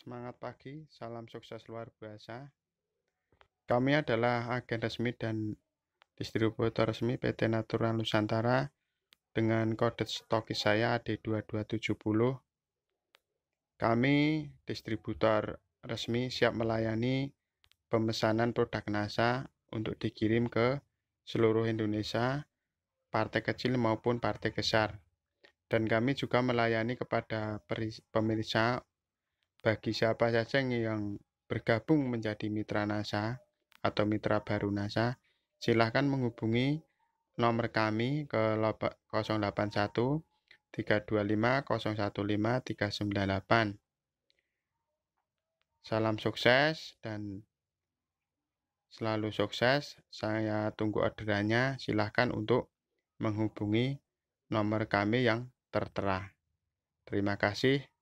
Semangat pagi, salam sukses luar biasa. Kami adalah agen resmi dan distributor resmi PT Natural Nusantara dengan kode stokis saya AD2270. Kami distributor resmi siap melayani pemesanan produk NASA untuk dikirim ke seluruh Indonesia, partai kecil maupun partai besar. Dan kami juga melayani kepada pemirsa bagi siapa saja yang bergabung menjadi mitra NASA atau mitra baru NASA, silahkan menghubungi nomor kami ke 081 325 015 398. Salam sukses dan selalu sukses. Saya tunggu orderannya. Silahkan untuk menghubungi nomor kami yang tertera. Terima kasih.